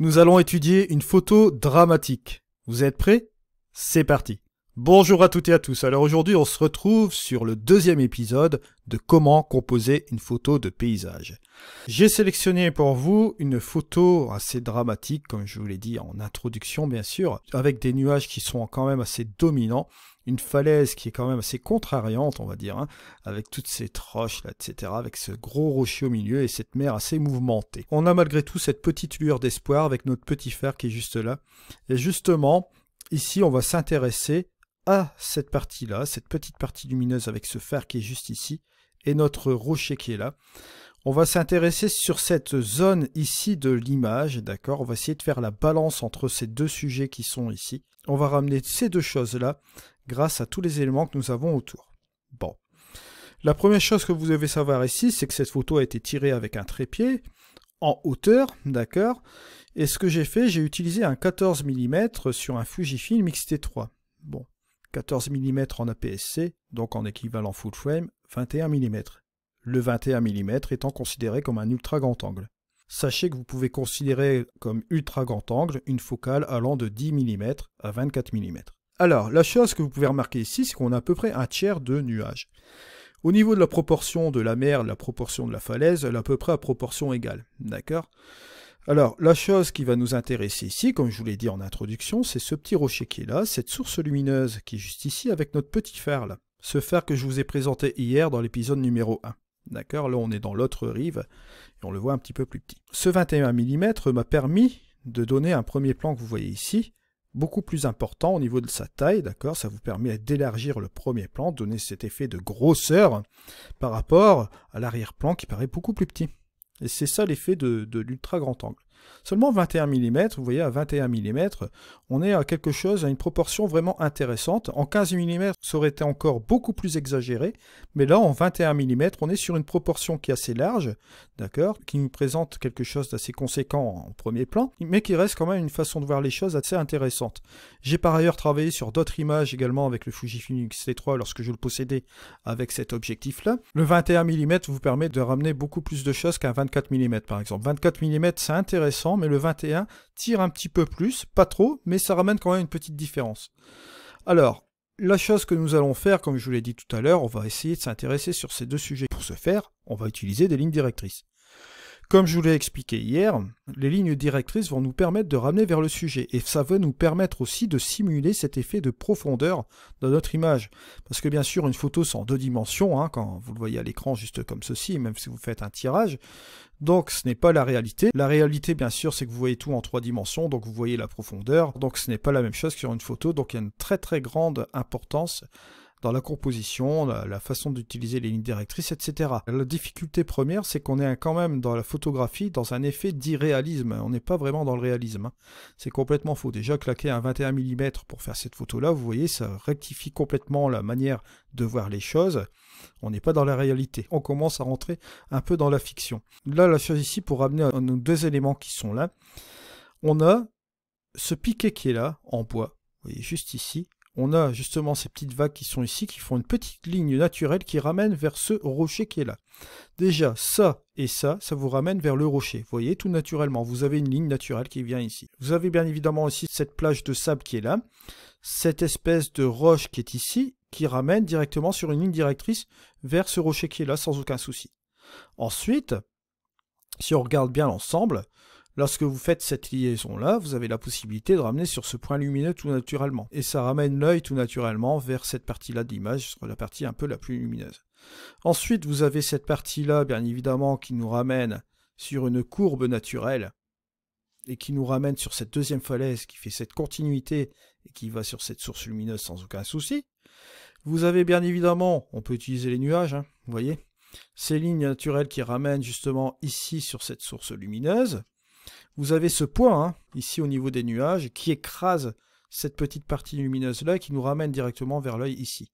Nous allons étudier une photo dramatique. Vous êtes prêts C'est parti. Bonjour à toutes et à tous. Alors aujourd'hui, on se retrouve sur le deuxième épisode de comment composer une photo de paysage. J'ai sélectionné pour vous une photo assez dramatique, comme je vous l'ai dit en introduction bien sûr, avec des nuages qui sont quand même assez dominants, une falaise qui est quand même assez contrariante on va dire, hein, avec toutes ces troches là, etc., avec ce gros rocher au milieu et cette mer assez mouvementée. On a malgré tout cette petite lueur d'espoir avec notre petit fer qui est juste là. Et justement, ici on va s'intéresser à cette partie-là, cette petite partie lumineuse avec ce phare qui est juste ici, et notre rocher qui est là. On va s'intéresser sur cette zone ici de l'image, d'accord On va essayer de faire la balance entre ces deux sujets qui sont ici. On va ramener ces deux choses-là grâce à tous les éléments que nous avons autour. Bon. La première chose que vous devez savoir ici, c'est que cette photo a été tirée avec un trépied en hauteur, d'accord Et ce que j'ai fait, j'ai utilisé un 14 mm sur un Fujifilm X-T3. Bon, 14 mm en APS-C, donc en équivalent full frame, 21 mm. Le 21 mm étant considéré comme un ultra grand angle. Sachez que vous pouvez considérer comme ultra grand angle une focale allant de 10 mm à 24 mm. Alors, la chose que vous pouvez remarquer ici, c'est qu'on a à peu près un tiers de nuage. Au niveau de la proportion de la mer, la proportion de la falaise, elle est à peu près à proportion égale. D'accord alors, la chose qui va nous intéresser ici, comme je vous l'ai dit en introduction, c'est ce petit rocher qui est là, cette source lumineuse qui est juste ici avec notre petit fer là. Ce fer que je vous ai présenté hier dans l'épisode numéro 1. D'accord Là, on est dans l'autre rive et on le voit un petit peu plus petit. Ce 21 mm m'a permis de donner un premier plan que vous voyez ici, beaucoup plus important au niveau de sa taille, d'accord Ça vous permet d'élargir le premier plan, de donner cet effet de grosseur par rapport à l'arrière-plan qui paraît beaucoup plus petit. Et c'est ça l'effet de, de l'ultra grand angle. Seulement 21 mm, vous voyez, à 21 mm, on est à quelque chose, à une proportion vraiment intéressante. En 15 mm, ça aurait été encore beaucoup plus exagéré, mais là, en 21 mm, on est sur une proportion qui est assez large, d'accord, qui nous présente quelque chose d'assez conséquent en premier plan, mais qui reste quand même une façon de voir les choses assez intéressante. J'ai par ailleurs travaillé sur d'autres images également avec le Fujifilm X-T3 lorsque je le possédais avec cet objectif-là. Le 21 mm vous permet de ramener beaucoup plus de choses qu'un 24 mm, par exemple. 24 mm, c'est intéressant mais le 21 tire un petit peu plus, pas trop, mais ça ramène quand même une petite différence. Alors, la chose que nous allons faire, comme je vous l'ai dit tout à l'heure, on va essayer de s'intéresser sur ces deux sujets. Pour ce faire, on va utiliser des lignes directrices. Comme je vous l'ai expliqué hier, les lignes directrices vont nous permettre de ramener vers le sujet et ça va nous permettre aussi de simuler cet effet de profondeur dans notre image. Parce que bien sûr, une photo c'est en deux dimensions, hein, quand vous le voyez à l'écran juste comme ceci, même si vous faites un tirage. Donc ce n'est pas la réalité. La réalité bien sûr c'est que vous voyez tout en trois dimensions, donc vous voyez la profondeur. Donc ce n'est pas la même chose que sur une photo, donc il y a une très très grande importance dans la composition, la, façon d'utiliser les lignes directrices, etc. La difficulté première, c'est qu'on est quand même dans la photographie, dans un effet d'irréalisme. On n'est pas vraiment dans le réalisme. Hein. C'est complètement faux. Déjà, claquer un 21 mm pour faire cette photo-là, vous voyez, ça rectifie complètement la manière de voir les choses. On n'est pas dans la réalité. On commence à rentrer un peu dans la fiction. Là, la chose ici, pour ramener nos deux éléments qui sont là, on a ce piquet qui est là, en bois, vous voyez, juste ici, on a justement ces petites vagues qui sont ici, qui font une petite ligne naturelle qui ramène vers ce rocher qui est là. Déjà, ça et ça, ça vous ramène vers le rocher. Vous voyez, tout naturellement, vous avez une ligne naturelle qui vient ici. Vous avez bien évidemment aussi cette plage de sable qui est là, cette espèce de roche qui est ici, qui ramène directement sur une ligne directrice vers ce rocher qui est là sans aucun souci. Ensuite, si on regarde bien l'ensemble, Lorsque vous faites cette liaison-là, vous avez la possibilité de ramener sur ce point lumineux tout naturellement. Et ça ramène l'œil tout naturellement vers cette partie-là de l'image, la partie un peu la plus lumineuse. Ensuite, vous avez cette partie-là, bien évidemment, qui nous ramène sur une courbe naturelle et qui nous ramène sur cette deuxième falaise qui fait cette continuité et qui va sur cette source lumineuse sans aucun souci. Vous avez bien évidemment, on peut utiliser les nuages, hein, vous voyez, ces lignes naturelles qui ramènent justement ici sur cette source lumineuse vous avez ce point, hein, ici au niveau des nuages, qui écrase cette petite partie lumineuse-là et qui nous ramène directement vers l'œil ici.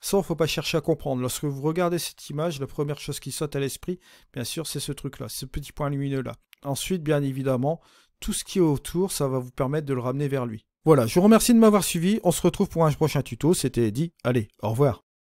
Ça, il ne faut pas chercher à comprendre. Lorsque vous regardez cette image, la première chose qui saute à l'esprit, bien sûr, c'est ce truc-là, ce petit point lumineux-là. Ensuite, bien évidemment, tout ce qui est autour, ça va vous permettre de le ramener vers lui. Voilà, je vous remercie de m'avoir suivi. On se retrouve pour un prochain tuto. C'était dit. Allez, au revoir.